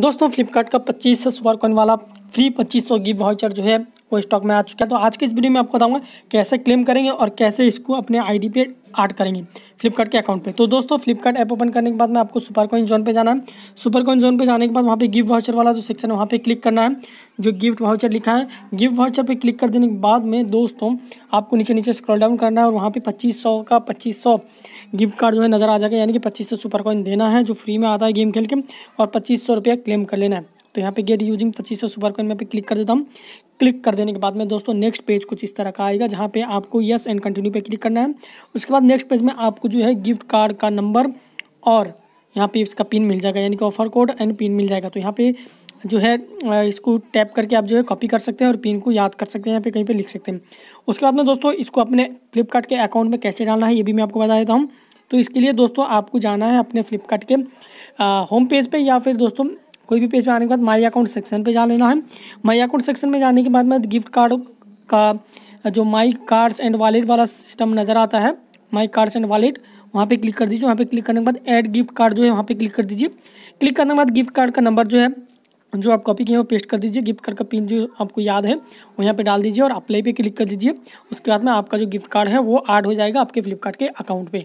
दोस्तों फ्लिपकार्ट का पच्चीस सौ सुपर कॉइन वाला फ्री पच्चीस सौ गिफ्ट वाउचर जो है वो स्टॉक में आ चुका है तो आज की इस वीडियो में आपको बताऊंगा कैसे क्लेम करेंगे और कैसे इसको अपने आईडी पे ऐड करेंगे फ्लिपकार्ट के अकाउंट पे तो दोस्तों फ्लिपकार्ट ऐप ओपन करने के बाद मैं आपको सुपर कॉइन जोन पे जाना है सुपर कॉइन जोन पे जाने के बाद वहाँ पे गिफ्ट वाउचर वाला जो सेक्शन है वहाँ पे क्लिक करना है जो गिफ्ट वाउचर लिखा है गिफ्ट वाउचर पे क्लिक कर देने के बाद में दोस्तों आपको नीचे नीचे स्क्रॉल डाउन करना है और वहाँ पर पच्चीस सौ का पच्चीस सौ गिफ्ट कार्ड जो है नज़र आ जाएगा यानी कि पच्चीस सौ सुपर कॉइन देना है जो फ्री में आता है गेम खेल के और पच्चीस सौ रुपया क्लेम कर लेना है तो यहाँ पे गेट यूजिंग पच्चीस सौ सुपर कॉइन में पे क्लिक कर देता हूँ क्लिक कर देने के बाद में दोस्तों नेक्स्ट पेज कुछ इस तरह का आएगा जहाँ पे आपको यस एंड कंटिन्यू पे क्लिक करना है उसके बाद नेक्स्ट पेज में आपको जो है गिफ्ट कार्ड का नंबर और यहाँ पे इसका पिन मिल जाएगा यानी कि ऑफर कोड एंड पिन मिल जाएगा तो यहाँ पे जो है इसको टैप करके आप जो है कॉपी कर सकते हैं और पिन को याद कर सकते हैं यहाँ पे कहीं पे लिख सकते हैं उसके बाद में दोस्तों इसको अपने फ्लिपकार्ट के अकाउंट में कैसे डालना है ये भी मैं आपको बता देता हूँ तो इसके लिए दोस्तों आपको जाना है अपने फ्लिपकार्ट के होम पेज पे या फिर दोस्तों कोई भी पेज पर आने के बाद माई अकाउंट सेक्शन पर जा लेना है माई अकाउंट सेक्शन में जाने के बाद में गिफ्ट कार्ड का जो माई कार्ड्स एंड वॉलेट वाला सिस्टम नज़र आता है माई कार्ड्स एंड वॉलेट वहाँ पे क्लिक कर दीजिए वहाँ पे क्लिक करने के बाद ऐड गिफ्ट कार्ड जो है वहाँ पे क्लिक कर दीजिए क्लिक करने के बाद गिफ्ट कार्ड का नंबर जो है जो आप कॉपी किए वो पेस्ट कर दीजिए गिफ्ट कार्ड का पिन जो आपको याद है वो यहाँ पे डाल दीजिए और अप्लाई पे क्लिक कर दीजिए उसके बाद में आपका जो गिफ्ट कार्ड है वो ऐड हो जाएगा आपके फ्लिपकार्ट के अकाउंट पर